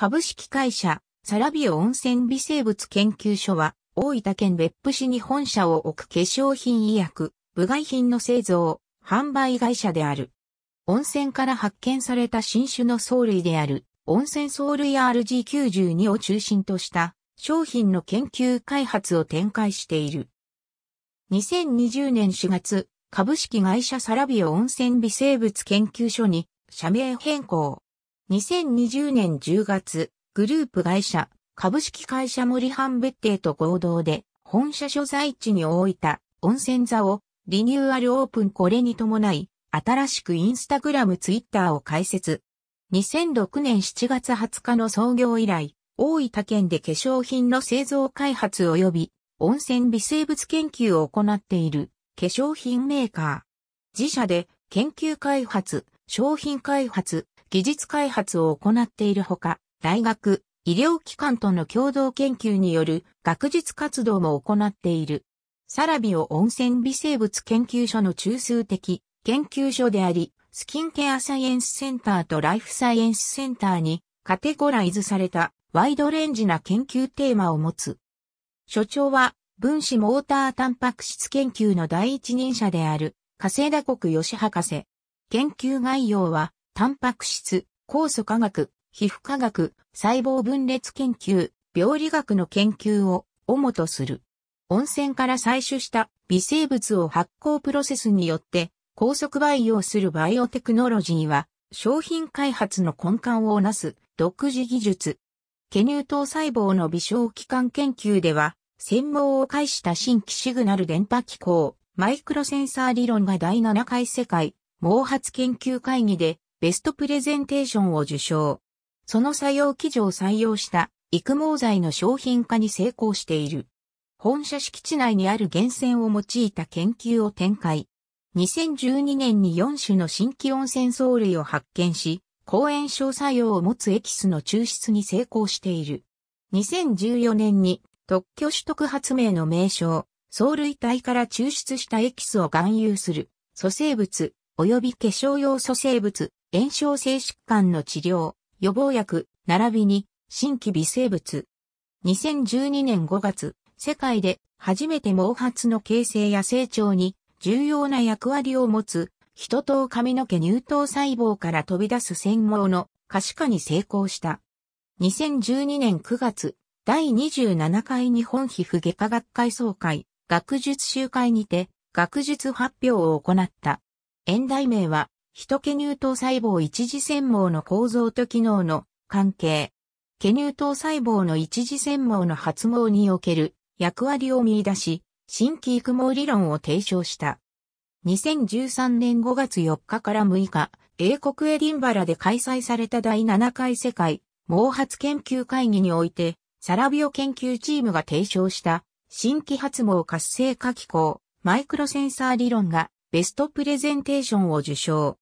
株式会社、サラビオ温泉微生物研究所は、大分県別府市に本社を置く化粧品医薬、部外品の製造、販売会社である。温泉から発見された新種の藻類である、温泉藻類 RG92 を中心とした商品の研究開発を展開している。2020年4月、株式会社サラビオ温泉微生物研究所に社名変更。2020年10月、グループ会社、株式会社森半別邸と合同で、本社所在地に置いた温泉座をリニューアルオープンこれに伴い、新しくインスタグラムツイッターを開設。2006年7月20日の創業以来、大分県で化粧品の製造開発及び温泉微生物研究を行っている化粧品メーカー。自社で研究開発、商品開発、技術開発を行っているほか、大学、医療機関との共同研究による学術活動も行っている。サラビオ温泉微生物研究所の中枢的研究所であり、スキンケアサイエンスセンターとライフサイエンスセンターにカテゴライズされたワイドレンジな研究テーマを持つ。所長は分子モータータンパク質研究の第一人者である、加世田国義博士。研究概要は、タンパク質、酵素科学、皮膚科学、細胞分裂研究、病理学の研究を主とする。温泉から採取した微生物を発酵プロセスによって高速培養するバイオテクノロジーは商品開発の根幹をなす独自技術。ケニ乳糖細胞の微小器官研究では、専門を介した新規シグナル電波機構、マイクロセンサー理論が第7回世界、毛髪研究会議でベストプレゼンテーションを受賞。その作用基準を採用した育毛剤の商品化に成功している。本社敷地内にある源泉を用いた研究を展開。2012年に4種の新規温泉藻類を発見し、抗炎症作用を持つエキスの抽出に成功している。2014年に特許取得発明の名称、藻類体から抽出したエキスを含有する、組成物、及び化粧用組成物、炎症性疾患の治療、予防薬、並びに新規微生物。2012年5月、世界で初めて毛髪の形成や成長に重要な役割を持つ、人と髪の毛乳頭細胞から飛び出す繊毛の可視化に成功した。2012年9月、第27回日本皮膚外科学会総会、学術集会にて、学術発表を行った。演題名は、ヒト乳糖細胞一次繊毛の構造と機能の関係。ケ乳糖細胞の一次繊毛の発毛における役割を見出し、新規育毛理論を提唱した。2013年5月4日から6日、英国エディンバラで開催された第7回世界毛髪研究会議において、サラビオ研究チームが提唱した新規発毛活性化機構マイクロセンサー理論がベストプレゼンテーションを受賞。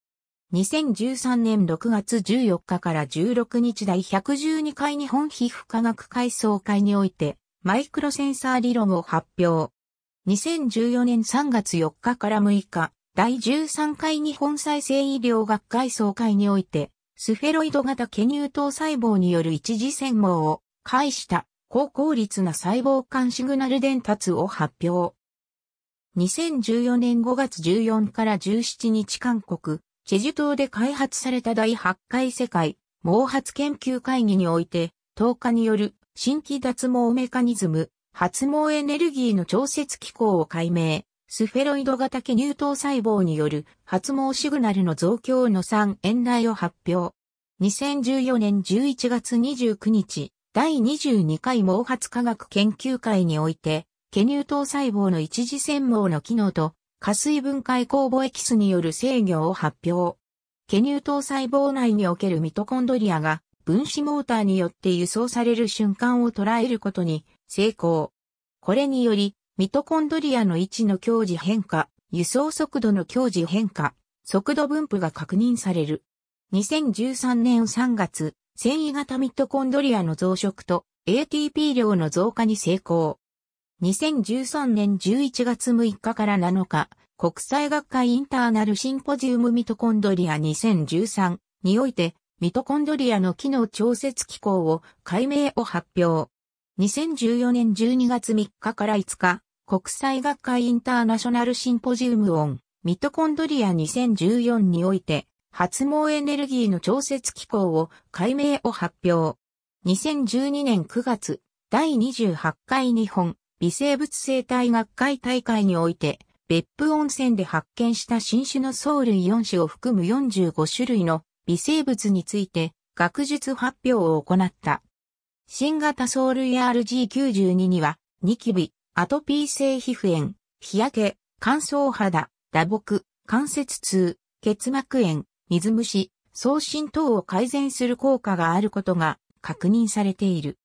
2013年6月14日から16日第112回日本皮膚科学会総会において、マイクロセンサー理論を発表。2014年3月4日から6日、第13回日本再生医療学会総会において、スフェロイド型ケニュト糖細胞による一次専門を介した高効率な細胞間シグナル伝達を発表。2014年5月14から17日韓国、チェジュ島で開発された第8回世界毛髪研究会議において、10日による新規脱毛メカニズム、発毛エネルギーの調節機構を解明、スフェロイド型記乳糖細胞による発毛シグナルの増強の3円内を発表。2014年11月29日、第22回毛髪科学研究会において、ケ乳糖細胞の一次専毛の機能と加水分解酵母エキスによる制御を発表。ケ乳糖細胞内におけるミトコンドリアが分子モーターによって輸送される瞬間を捉えることに成功。これにより、ミトコンドリアの位置の強磁変化、輸送速度の強磁変化、速度分布が確認される。2013年3月、繊維型ミトコンドリアの増殖と ATP 量の増加に成功。2013年11月6日から7日、国際学会インターナルシンポジウムミトコンドリア2013において、ミトコンドリアの機能調節機構を解明を発表。2014年12月3日から5日、国際学会インターナショナルシンポジウムオン、ミトコンドリア2014において、発毛エネルギーの調節機構を解明を発表。2012年9月、第28回日本微生物生態学会大会において、別府温泉で発見した新種の藻類4種を含む45種類の微生物について学術発表を行った。新型藻類 RG92 には、ニキビ、アトピー性皮膚炎、日焼け、乾燥肌、打撲、関節痛、結膜炎、水虫、送信等を改善する効果があることが確認されている。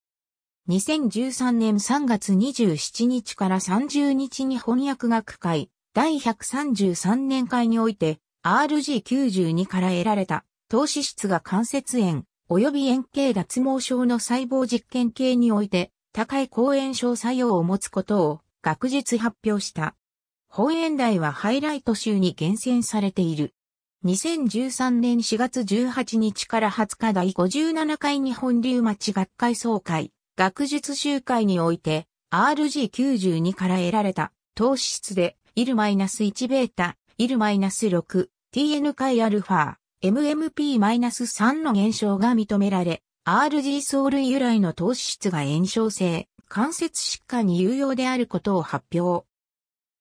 2013年3月27日から30日に翻訳学会第133年会において RG92 から得られた投資質が関節炎及び円形脱毛症の細胞実験系において高い抗炎症作用を持つことを学術発表した。本演台はハイライト州に厳選されている。2013年4月18日から20日第57回日本リウマチ学会総会。学術集会において RG92 から得られた糖質でイル1 β ナス6 TN 回 α、MMP-3 の減少が認められ、RG 藻類由来の糖質が炎症性、関節疾患に有用であることを発表。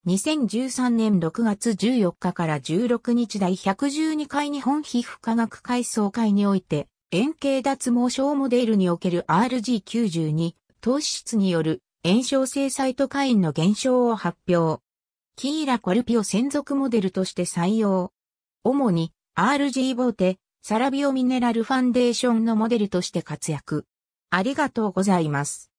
2013年6月14日から16日第112回日本皮膚科学会総会において、円形脱毛症モデルにおける RG92 糖質による炎症性サイトカインの減少を発表。キーラ・コルピオ専属モデルとして採用。主に RG ボーテ、サラビオミネラルファンデーションのモデルとして活躍。ありがとうございます。